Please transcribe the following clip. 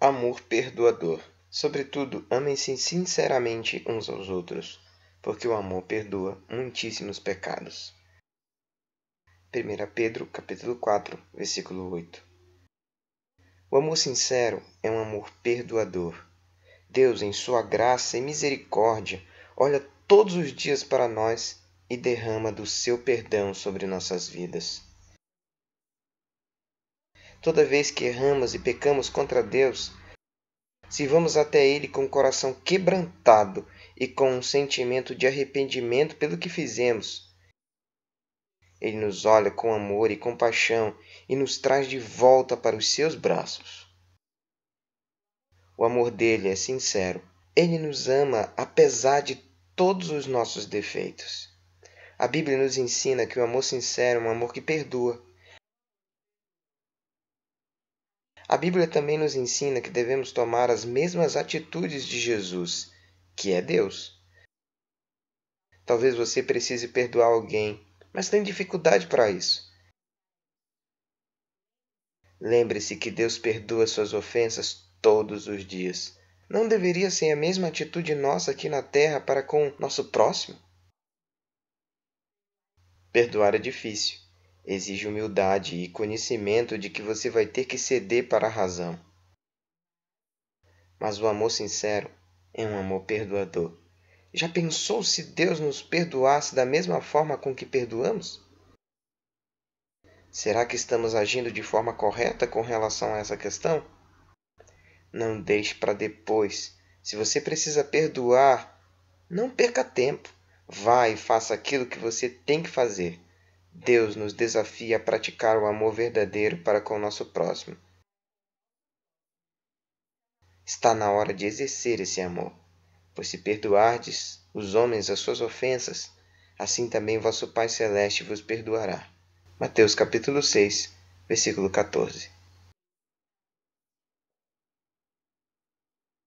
amor perdoador. Sobretudo, amem-se sinceramente uns aos outros, porque o amor perdoa muitíssimos pecados. 1 Pedro capítulo 4, versículo 8. O amor sincero é um amor perdoador. Deus, em sua graça e misericórdia, olha todos os dias para nós e derrama do seu perdão sobre nossas vidas. Toda vez que erramos e pecamos contra Deus, se vamos até Ele com o coração quebrantado e com um sentimento de arrependimento pelo que fizemos, Ele nos olha com amor e compaixão e nos traz de volta para os seus braços. O amor dele é sincero. Ele nos ama apesar de todos os nossos defeitos. A Bíblia nos ensina que o amor sincero é um amor que perdoa, A Bíblia também nos ensina que devemos tomar as mesmas atitudes de Jesus, que é Deus. Talvez você precise perdoar alguém, mas tem dificuldade para isso. Lembre-se que Deus perdoa suas ofensas todos os dias. Não deveria ser a mesma atitude nossa aqui na terra para com nosso próximo? Perdoar é difícil, exige humildade e conhecimento de que você vai ter que ceder para a razão. Mas o amor sincero é um amor perdoador. Já pensou se Deus nos perdoasse da mesma forma com que perdoamos? Será que estamos agindo de forma correta com relação a essa questão? Não deixe para depois. Se você precisa perdoar, não perca tempo. Vá e faça aquilo que você tem que fazer. Deus nos desafia a praticar o amor verdadeiro para com o nosso próximo. Está na hora de exercer esse amor, pois se perdoardes os homens as suas ofensas, assim também vosso Pai celeste vos perdoará. Mateus capítulo 6, versículo 14.